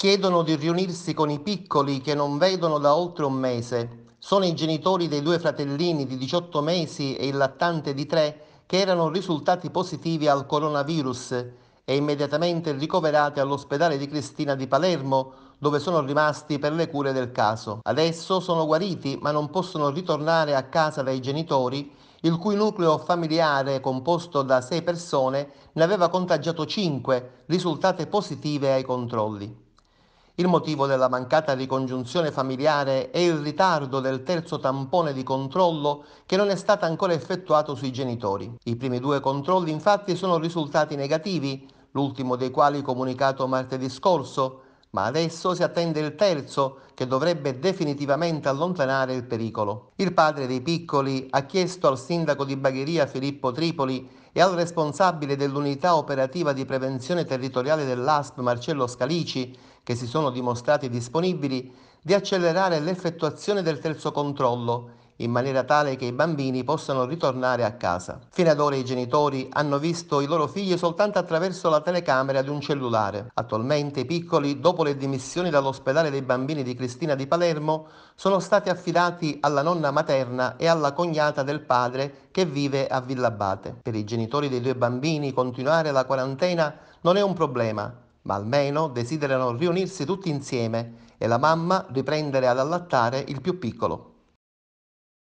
Chiedono di riunirsi con i piccoli che non vedono da oltre un mese. Sono i genitori dei due fratellini di 18 mesi e il lattante di 3 che erano risultati positivi al coronavirus e immediatamente ricoverati all'ospedale di Cristina di Palermo, dove sono rimasti per le cure del caso. Adesso sono guariti ma non possono ritornare a casa dai genitori, il cui nucleo familiare, composto da 6 persone, ne aveva contagiato 5 risultate positive ai controlli. Il motivo della mancata ricongiunzione familiare è il ritardo del terzo tampone di controllo che non è stato ancora effettuato sui genitori. I primi due controlli infatti sono risultati negativi, l'ultimo dei quali comunicato martedì scorso, ma adesso si attende il terzo che dovrebbe definitivamente allontanare il pericolo. Il padre dei piccoli ha chiesto al sindaco di Bagheria Filippo Tripoli e al responsabile dell'unità operativa di prevenzione territoriale dell'ASP Marcello Scalici, che si sono dimostrati disponibili, di accelerare l'effettuazione del terzo controllo in maniera tale che i bambini possano ritornare a casa. Fino ad ora i genitori hanno visto i loro figli soltanto attraverso la telecamera di un cellulare. Attualmente i piccoli, dopo le dimissioni dall'ospedale dei bambini di Cristina di Palermo, sono stati affidati alla nonna materna e alla cognata del padre che vive a Villabate. Per i genitori dei due bambini continuare la quarantena non è un problema, ma almeno desiderano riunirsi tutti insieme e la mamma riprendere ad allattare il più piccolo.